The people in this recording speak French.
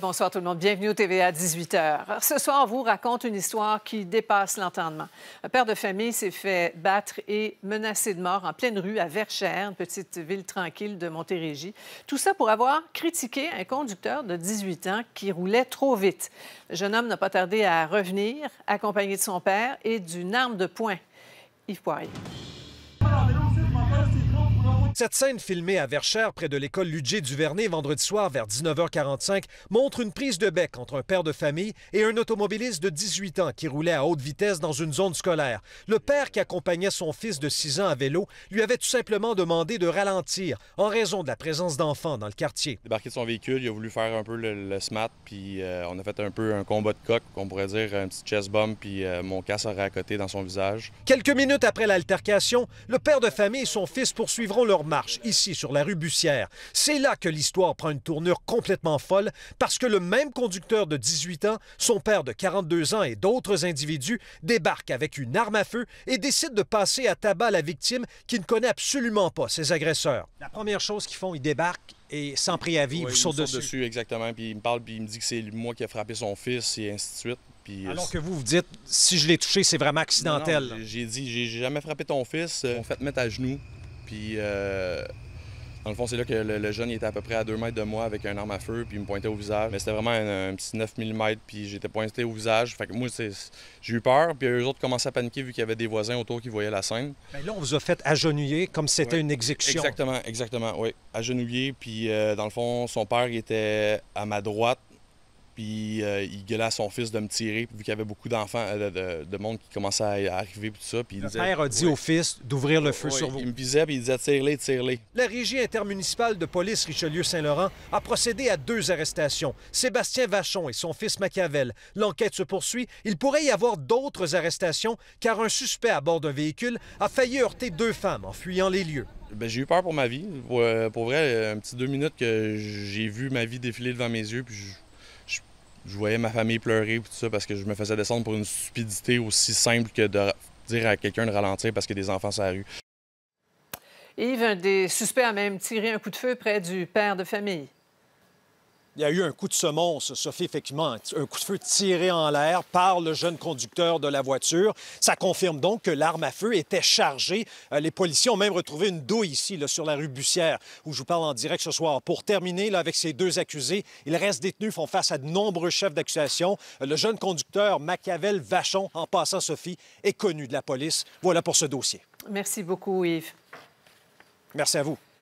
Bonsoir tout le monde. Bienvenue au TVA 18h. Ce soir, on vous raconte une histoire qui dépasse l'entendement. Un père de famille s'est fait battre et menacer de mort en pleine rue à Verchères, une petite ville tranquille de Montérégie. Tout ça pour avoir critiqué un conducteur de 18 ans qui roulait trop vite. Le jeune homme n'a pas tardé à revenir, accompagné de son père et d'une arme de poing. Yves Poirier. Cette scène filmée à Verchères, près de l'école Ludger Duvernay, vendredi soir vers 19h45, montre une prise de bec entre un père de famille et un automobiliste de 18 ans qui roulait à haute vitesse dans une zone scolaire. Le père qui accompagnait son fils de 6 ans à vélo lui avait tout simplement demandé de ralentir en raison de la présence d'enfants dans le quartier. Débarqué de son véhicule, il a voulu faire un peu le, smart, smat, puis euh, on a fait un peu un combat de coq, qu'on pourrait dire un petit chest bomb, puis euh, mon casse aurait à côté dans son visage. Quelques minutes après l'altercation, le père de famille et son fils poursuivront leur marche ici sur la rue Bussière. C'est là que l'histoire prend une tournure complètement folle parce que le même conducteur de 18 ans, son père de 42 ans et d'autres individus débarquent avec une arme à feu et décident de passer à tabac la victime qui ne connaît absolument pas ses agresseurs. La première chose qu'ils font, ils débarquent et sans préavis, ils vous sautent dessus. dessus. Exactement, puis il me parle, puis il me dit que c'est moi qui ai frappé son fils et ainsi de suite. Euh, Alors que vous, vous dites, si je l'ai touché, c'est vraiment accidentel. J'ai dit, j'ai jamais frappé ton fils, euh, on fait mettre à genoux, puis, euh, dans le fond, c'est là que le, jeune était à peu près à 2 mètres de moi avec un arme à feu, puis il me pointait au visage. Mais c'était vraiment un, petit 9 mm, puis j'étais pointé au visage. Fait que moi, j'ai eu peur, puis eux autres commençaient à paniquer vu qu'il y avait des voisins autour qui voyaient la scène. Mais là, on vous a fait agenouiller comme c'était une exécution. Exactement, exactement, oui. Agenouiller, puis euh, dans le fond, son père était à ma droite, puis euh, il gueulait à son fils de me tirer, vu qu'il y avait beaucoup d'enfants, euh, de, monde qui commençait à arriver, tout ça. Puis il disait, père a dit au fils d'ouvrir le feu sur vous. Il me visait, puis il disait tire-les, tire-les. La régie intermunicipale de police Richelieu-Saint-Laurent a procédé à deux arrestations. Sébastien Vachon et son fils Machiavel. L'enquête se poursuit. Il pourrait y avoir d'autres arrestations, car un suspect à bord d'un véhicule a failli heurter deux femmes en fuyant les lieux ben, j'ai eu peur pour ma vie. Pour, vrai, un petit deux minutes que j'ai vu ma vie défiler devant mes yeux, puis je voyais ma famille pleurer tout ça parce que je me faisais descendre pour une stupidité aussi simple que de dire à quelqu'un de ralentir parce qu'il y a des enfants sur la rue. Yves, un des suspects a même tiré un coup de feu près du père de famille il y a eu un coup de semonce, Sophie, effectivement, un coup de feu tiré en l'air par le jeune conducteur de la voiture. Ça confirme donc que l'arme à feu était chargée. Euh, les policiers ont même retrouvé une douille ici, là, sur la rue Bussière, où je vous parle en direct ce soir. Pour terminer, là, avec ces deux accusés, ils restent détenus, font face à de nombreux chefs d'accusation. Euh, le jeune conducteur, Machiavel Vachon, en passant, Sophie, est connu de la police. Voilà pour ce dossier. Merci beaucoup, Yves. Merci à vous.